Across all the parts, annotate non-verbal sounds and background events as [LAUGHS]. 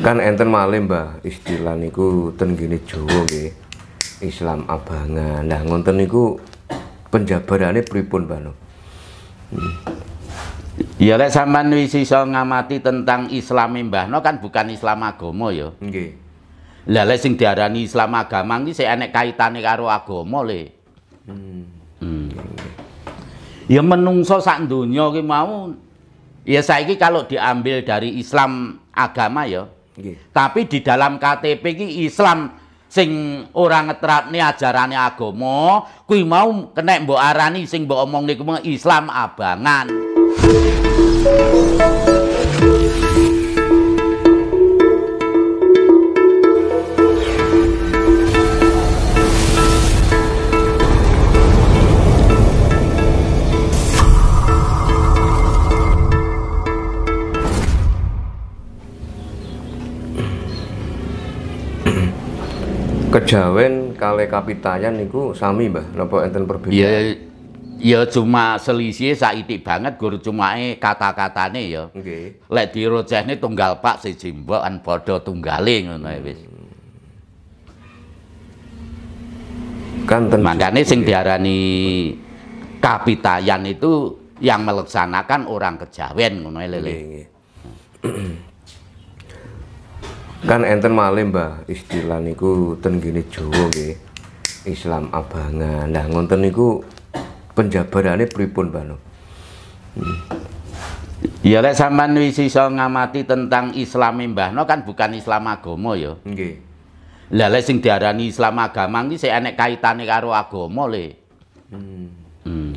kan enten malih Mbah istilah niku ten gini jowo nggih Islam abangan nah ngonten niku penjabarannya pripun Mbah hmm. Ya lek sampean wis iso ngamati tentang Islam mbah no kan bukan Islam agama ya. Nggih. Lah lek sing diarani Islam agama iki sik enek kaitane karo agama le. Hmm. hmm. Ya menungso sak donya ki mau ya saiki kalau diambil dari Islam agama ya tapi di dalam KTP ini Islam sing ora ngetrapne ajarane agama, kui mau kena mbok arani sing mbok omongne kuwi Islam abangan. kejawen kale kapitayan niku sami mbah napa enten perbedaan ya ya cuma selisih saitik banget cuma cumae kata-katane ya nggih okay. lek dirocehne tunggal pak siji mbok an padha tunggale ngono hmm. wis kan makanya sing diarani kapitayan itu yang melaksanakan orang kejawen ngono e, lele kan enten malih Mbah istilah niku ten gini jowo nggih Islam abangan nah ngonten niku penjabarannya pripun Mbah no hmm. ya lek sampean wis iso ngamati tentang Islam Mbah no kan bukan Islam agama ya nggih lah lek sing diarani Islam agama iki sik enek kaitane karo agama le hmm. hmm.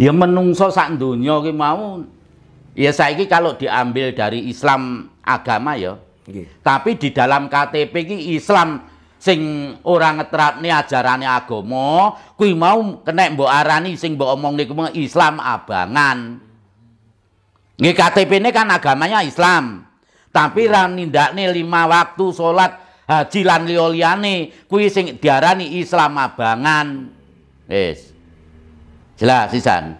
ya menungso sak dunia ki mau ya saiki kalau diambil dari Islam agama ya tapi di dalam KTP ini Islam sing orang ora ngetrapne ajarannya agama, kui mau kena mbok arani sing mbok omong kuwi Islam abangan. Nggih ktp ini kan agamanya Islam. Tapi tidak nih lima waktu sholat haji lan liya kui sing diarani Islam abangan. yes. Jelas sisan.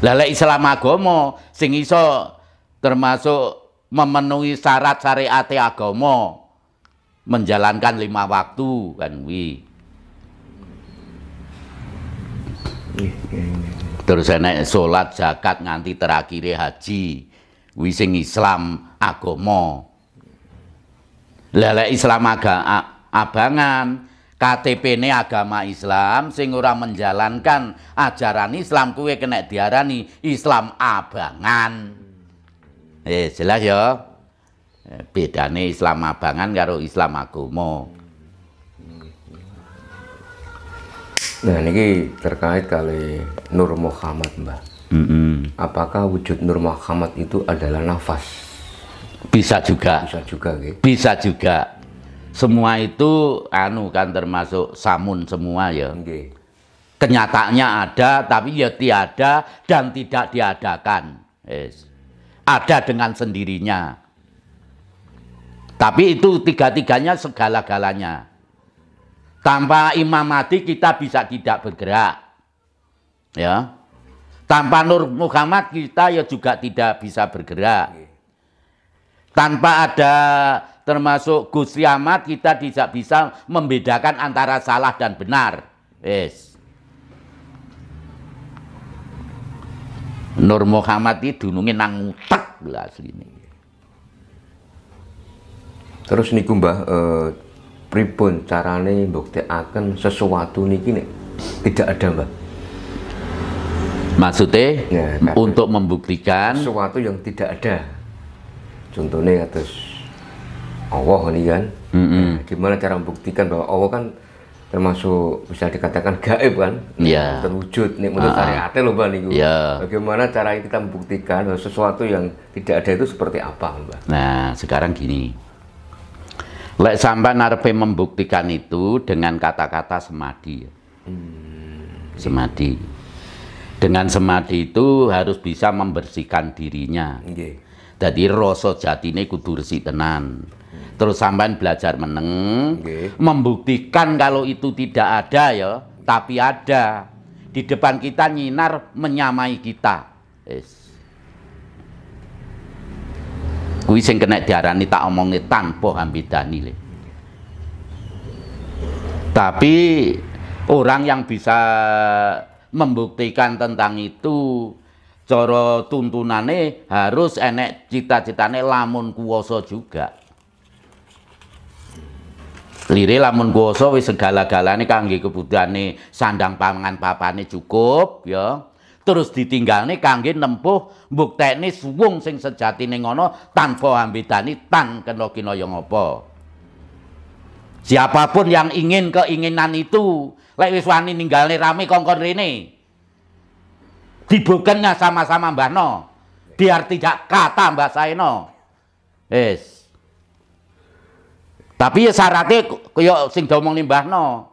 lele Islam agomo sing iso termasuk memenuhi syarat syariat agama menjalankan lima waktu kan wi terus enak sholat zakat nganti terakhir haji wi sing Islam agama lele Islam agama abangan ktp ini agama Islam sing ora menjalankan ajaran Islam kue kena diarani Islam abangan Eh, jelas ya. Eh, bedane Islam abangan karo Islam agama. Nah, ini terkait kali Nur Muhammad, Mbah. Mm -hmm. Apakah wujud Nur Muhammad itu adalah nafas? Bisa juga. Bisa juga, gitu. Bisa juga. Semua itu anu kan termasuk samun semua ya. Okay. Kenyataannya ada tapi ya tiada dan tidak diadakan. Yes ada dengan sendirinya. Tapi itu tiga-tiganya segala-galanya. Tanpa imam mati kita bisa tidak bergerak. Ya. Tanpa Nur Muhammad kita ya juga tidak bisa bergerak. Tanpa ada termasuk Gus Ahmad kita tidak bisa membedakan antara salah dan benar. Yes. Nur Muhammad itu dunungin nang lah Terus ini. Terus niku Mbah eh, pripun carane akan sesuatu niki nih tidak ada Mbah? Maksudnya ya, untuk membuktikan sesuatu yang tidak ada. Contohnya atas Allah ini kan. Mm -hmm. gimana cara membuktikan bahwa Allah kan termasuk bisa dikatakan gaib kan yeah. terwujud nih menurut ah. loh mbak nih yeah. bagaimana cara kita membuktikan sesuatu yang tidak ada itu seperti apa mbak nah sekarang gini lek sampai narpe membuktikan itu dengan kata-kata semadi ya. hmm. semadi dengan semadi itu harus bisa membersihkan dirinya okay. jadi rasa ini kudu tenan terus sampean belajar meneng okay. membuktikan kalau itu tidak ada ya tapi ada di depan kita nyinar menyamai kita yes. kuwi sing kena diarani tak omongi tanpa hambidani le. tapi orang yang bisa membuktikan tentang itu cara tuntunane harus enek cita-citane lamun kuwasa juga Lire lamun kuwasa wis segala-galane kangge kebutuhane sandang pangan papane cukup ya. Terus ditinggal nih kangge nempuh mbuktekne wong sing sejatine ngono tanpa hambidani tan kena kinaya ngapa. Siapapun yang ingin keinginan itu, lek wis wani ninggalne rame kongkon rene. Dibukennya sama-sama Mbah No. Biar tidak kata Mbah Saeno. Wis. Yes. Tapi ya syaratnya kaya sing diomong limbahno.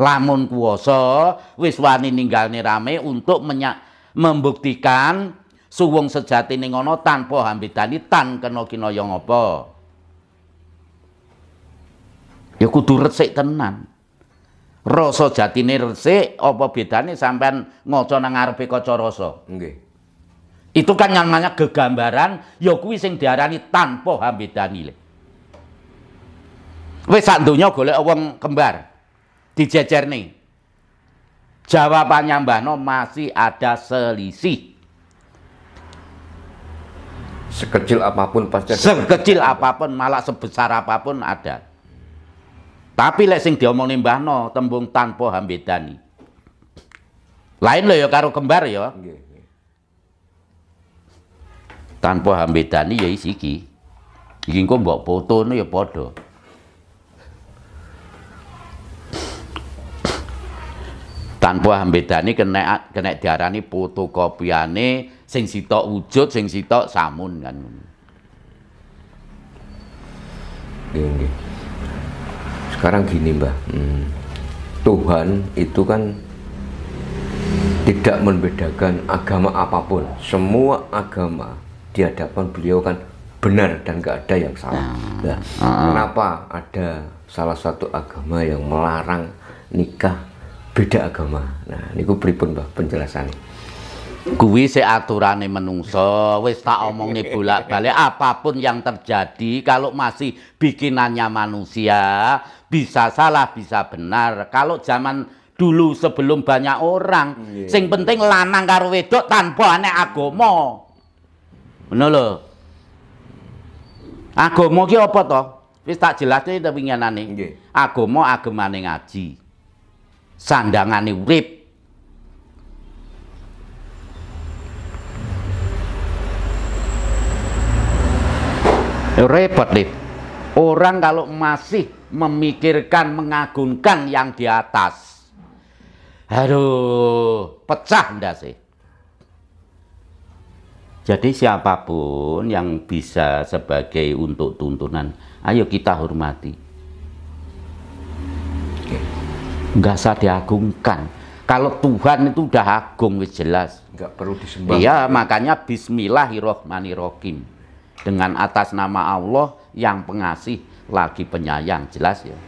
Lamun kuoso wiswani ninggal ninggalne rame untuk menyak, membuktikan suwung sejati ningono ana tanpa hambitani tan kena kinaya ngapa. Ya kudu resik tenan. Rasa jatine resik apa bedane sampean ngaca nang ngarepe kaca rasa? Nggih. Itu kan namanya gegambaran ya kuwi sing diarani tanpa hambidani. Wis sak donya golek wong kembar. nih Jawabannya Mbah No masih ada selisih. Sekecil apapun pasti ada. Sekecil apapun malah sebesar apapun ada. Tapi lek sing diomongin Mbah No tembung tanpa hambedani. Lain lho ya karo kembar ya. Tanpa hambedani ya isiki iki. Iki engko mbok fotone ya padha. tanpa hambedani kena kena diarani fotokopiane sing sitok wujud sing sitok samun kan Gini. sekarang gini mbah hmm. Tuhan itu kan tidak membedakan agama apapun semua agama di hadapan beliau kan benar dan gak ada yang salah nah, ah, ah. kenapa ada salah satu agama yang melarang nikah beda agama. Nah, ini niku pripun Mbah penjelasannya? Kuwi seaturane nih menungso, wis tak nih bolak-balik apapun yang terjadi kalau masih bikinannya manusia bisa salah bisa benar. Kalau zaman dulu sebelum banyak orang, yeah. sing penting lanang karo wedok tanpa aneh agama. Ngono lho. Agama ki apa to? Wis tak jelasne winginane. nani agomo agemane ngaji sandangane urip. Repot, nih. Orang kalau masih memikirkan mengagungkan yang di atas. Aduh, pecah ndak sih? Jadi siapapun yang bisa sebagai untuk tuntunan, ayo kita hormati nggak usah diagungkan kalau Tuhan itu udah agung jelas nggak perlu disembah iya makanya Bismillahirrohmanirrohim dengan atas nama Allah yang pengasih lagi penyayang jelas ya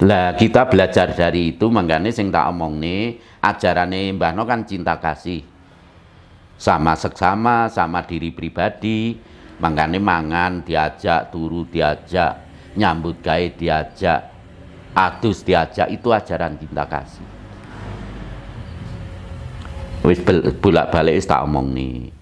lah kita belajar dari itu menggani sing tak omong nih ajaran nih Mbah No kan cinta kasih sama seksama sama diri pribadi menggani mangan diajak turu diajak nyambut gawe diajak, atus diajak itu ajaran cinta kasih. Wis bolak-balik tak omong nih.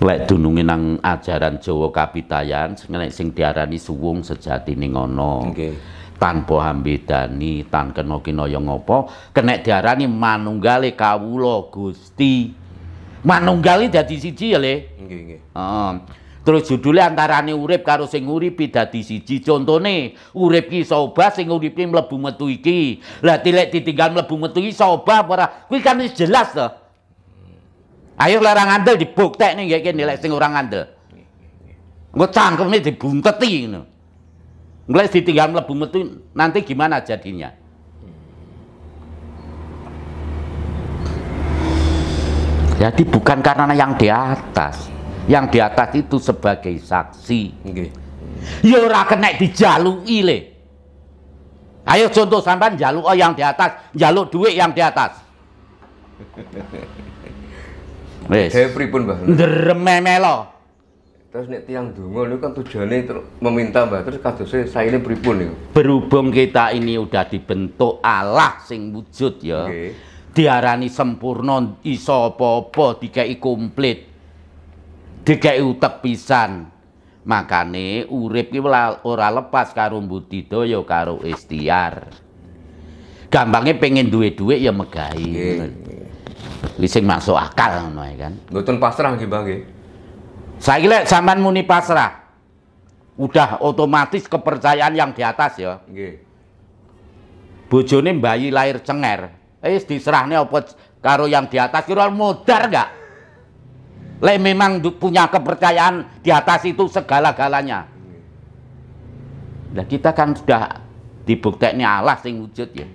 Lek dununge nang ajaran Jawa Kapitayan sing sing diarani suwung sejatine ngono. Okay. tanpa hambedani tan kena kinaya ngopo kenek diarani manunggale kawula Gusti manunggale dadi siji ya Le nggih nggih heeh ah. Terus judulnya antarane urip karo sing uripi dadi siji. Contone, urip ki soba sing uripi mlebu metu iki. Lah tilek ditinggal mlebu metu iki soba para ora? Kuwi kan jelas loh, Ayo larang ora ngandel nih nggih kene lek sing ora ngandel. Engko cangkeme dibunteti ngono. Mulai ditinggal mlebu metu nanti gimana jadinya? Jadi bukan karena yang di atas yang di atas itu sebagai saksi nggih ya ora kenek dijaluki le ayo contoh sampean jaluk oh yang di atas jaluk duit yang di atas [LAUGHS] Wes. hey, pripun Mbah ndrememelo terus nek tiang donga niku kan tujuannya terus meminta Mbah terus kadose ini pripun niku berhubung kita ini udah dibentuk Allah sing wujud ya okay. diarani sempurna iso apa-apa dikeki komplit dikai utek pisan. Makane urip ki ora lepas karo budidaya karo istiar Gampangnya pengen duwe-duwe ya megahi. Nggih. sing masuk akal ngono kan. Mboten pasrah nggih, Bang. nggih. Saiki lek sampean muni pasrah, udah otomatis kepercayaan yang di atas ya. Nggih. Bojone bayi lahir cenger. Eh diserahne apa karo yang di atas kira modar enggak? le memang punya kepercayaan di atas itu segala-galanya nah kita kan sudah dibuktikan Allah sing wujud ya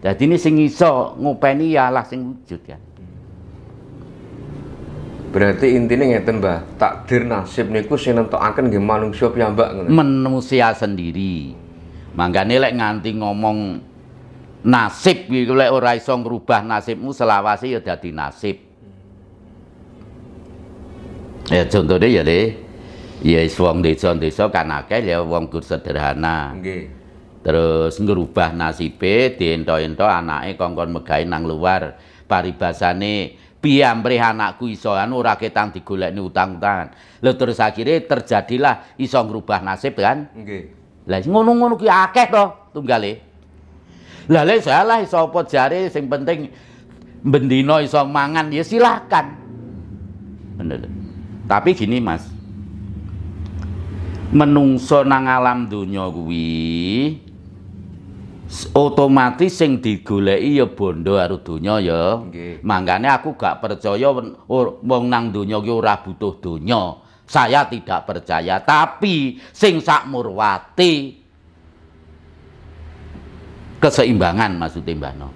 jadi ini sing iso ngopeni ya Allah sing wujud ya berarti intinya ngeten mbah takdir nasib niku sing nentokaken nggih manungsa piyambak mbak? manusia sendiri Mangga lek nganti ngomong nasib iki lek ora iso ngrubah nasibmu selawase ya dadi nasib Ya contohnya ya, ya deh kan ya wong desa-desa karena kayak ya wong kur sederhana. Terus ngerubah nasib, diento-ento anaknya kongkon megain nang luar. Paribasane piamprih anakku iso anu ora ketang digolekne utang-utangan. lalu terus akhirnya terjadilah iso ngerubah nasib kan? Nggih. Lah ngono-ngono ki akeh to tunggale. Lah le salah iso apa jare sing penting bendino iso mangan ya silahkan. Bener. -bener. Tapi gini Mas. Menungso nang alam dunia kuwi otomatis sing digoleki ya bondo haru dunia ya. Okay. aku gak percaya wong nang dunia urah ora butuh dunia Saya tidak percaya, tapi sing sak murwati keseimbangan maksudnya Mbak No.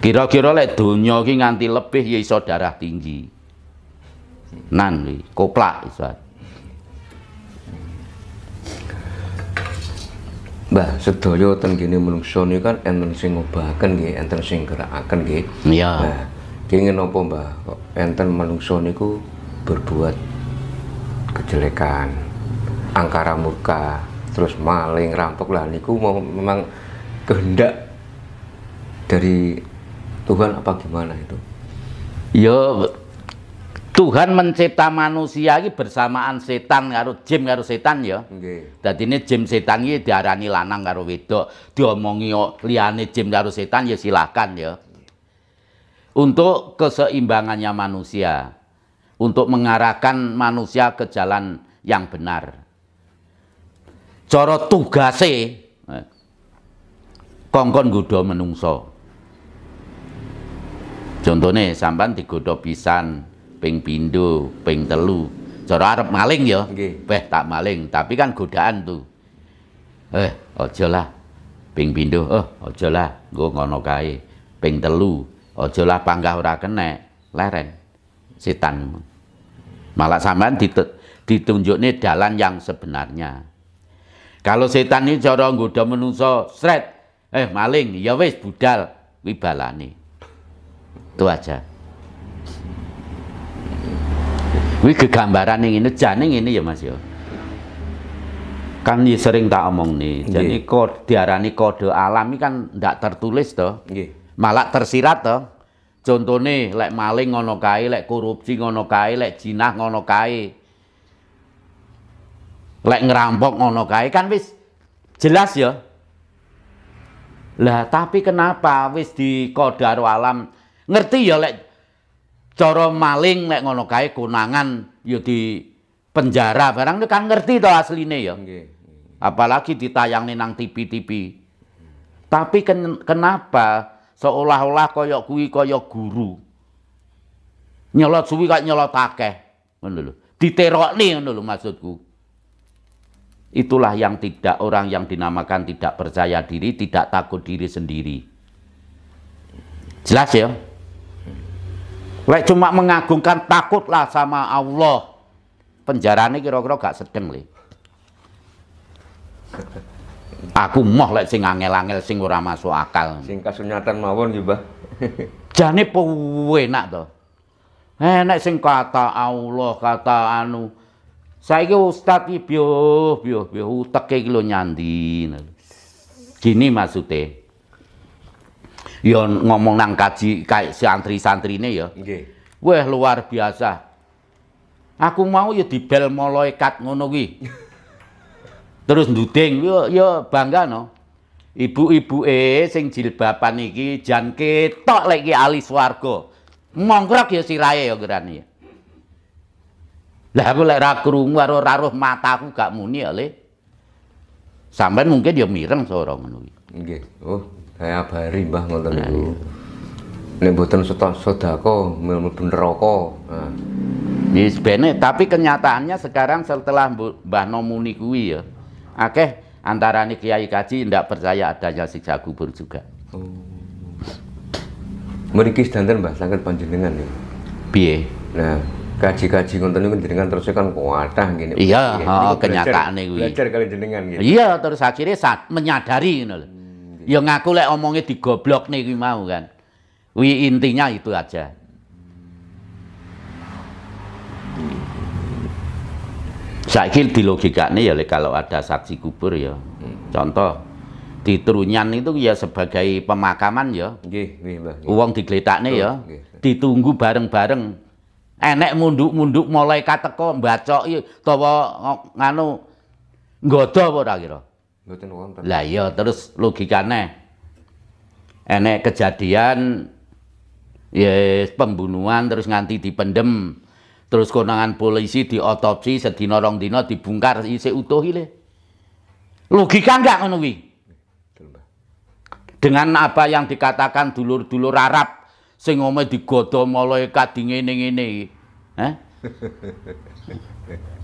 Kira-kira lek dunia ki nganti lebih ya iso darah tinggi nan wi koplak isoan Mbah sedaya ten kene menungso niku kan enten sing ngobahaken nggih enten sing gerakaken nggih iya nah kenging napa Mbah kok enten menungso niku berbuat kejelekan angkara murka terus maling rampok lah niku mau memang kehendak dari Tuhan apa gimana itu? Ya Tuhan mencipta manusia ini bersamaan setan karo jim karo setan ya. Jadi Okay. ini jim setan ini diarani lanang karo wedok. Diomongi liane jim karo setan ya silakan ya. Untuk keseimbangannya manusia. Untuk mengarahkan manusia ke jalan yang benar. Coro tugase eh, kongkon gudo menungso. Contohnya sampan digodha pisan, ping pindho, ping telu. Cara arep maling ya. Nggih. Beh tak maling, tapi kan godaan tuh. Eh, aja lah. Ping pindho, eh aja lah, nggo ngono kae. Ping telu, aja lah panggah ora kenek, leren. Setan. Malah sampean ditunjukne dalan yang sebenarnya. Kalau setan ini cara nggoda menungso, sret. Eh maling, ya wis budal kuwi nih, Itu aja. Wih, kegambaran yang ini jane ini ya Mas yo ya. Kan ya sering tak omong nih. Jadi kode diarani kode alam ini kan tidak tertulis toh. Yeah. Malah tersirat toh. nih, lek maling ngono kai, lek korupsi ngono kai, lek jinah ngono kai, Lek ngerampok ngono kai kan wis jelas ya. Lah tapi kenapa wis di kode alam ngerti ya lek Cara maling lek ngono kae konangan ya di penjara barang itu kan ngerti to asline ya. Apalagi ditayangne nang TV-TV. Tapi ken kenapa seolah-olah koyok kuwi koyok guru. Nyelot suwi kok nyelot akeh. Ngono lho. Diterokne ngono lho maksudku. Itulah yang tidak orang yang dinamakan tidak percaya diri, tidak takut diri sendiri. Jelas ya? Lek cuma mengagungkan takutlah sama Allah. Penjarane kira-kira gak sedeng le. Aku moh lek sing angel-angel sing ora masuk akal. Sing kasunyatan mawon nggih, Mbah. Jane penak to. Enak eh, sing kata Allah, kata anu. Saiki ustaz iki biuh, biuh, biuh uteke iki lho nyandi. Gini maksude ya ngomong nang kaji kayak santri santri ini ya. Okay. Wah luar biasa. Aku mau ya bel malaikat ngono kuwi. [LAUGHS] Terus nduding yo ya, yo ya bangga no. ibu ibu sing jilbaban iki jan ketok lagi alis ali mongkrak ya ya raya ya gerane ya. Lah aku lek ra krungu karo raruh mataku gak muni ya, Le. Sampeyan mungkin ya mireng seorang ngono Nggih. Oh, saya abari mbah ngoten niku nek mboten sedako mlebu neraka nah bene, tapi kenyataannya sekarang setelah Mbah Nomuni kuwi ya, akeh antara Kiai Kaji tidak percaya adanya siksa kubur juga. Oh. Mriki sedanten Mbah sangat panjenengan ya. Piye? Nah, kaji-kaji ngonten niku jenengan terus kan kuatah gini. Iya, heeh, kenyataane kuwi. Belajar kali jenengan gitu. Iya, terus akhirnya saat menyadari ngono lho. Ya ngaku lek omongnya digoblok nih mau kan. Wi intinya itu aja. Saya di di logikanya ya kalau ada saksi kubur ya. Contoh di Trunyan itu ya sebagai pemakaman ya. uang ya. nggih, nih ya. Ditunggu bareng-bareng. Enek munduk-munduk mulai katako mbacok utawa iya, nganu nggodha apa ora kira? Mboten wonten. Lah iya, terus logikane enek kejadian ya pembunuhan terus nganti dipendem. Terus konangan polisi diotopsi sedina rong dina dibungkar isi utuh ile. Logika enggak ngono Dengan apa yang dikatakan dulur-dulur Arab sing ome digodha malaikat dingene-ngene eh? [LAUGHS]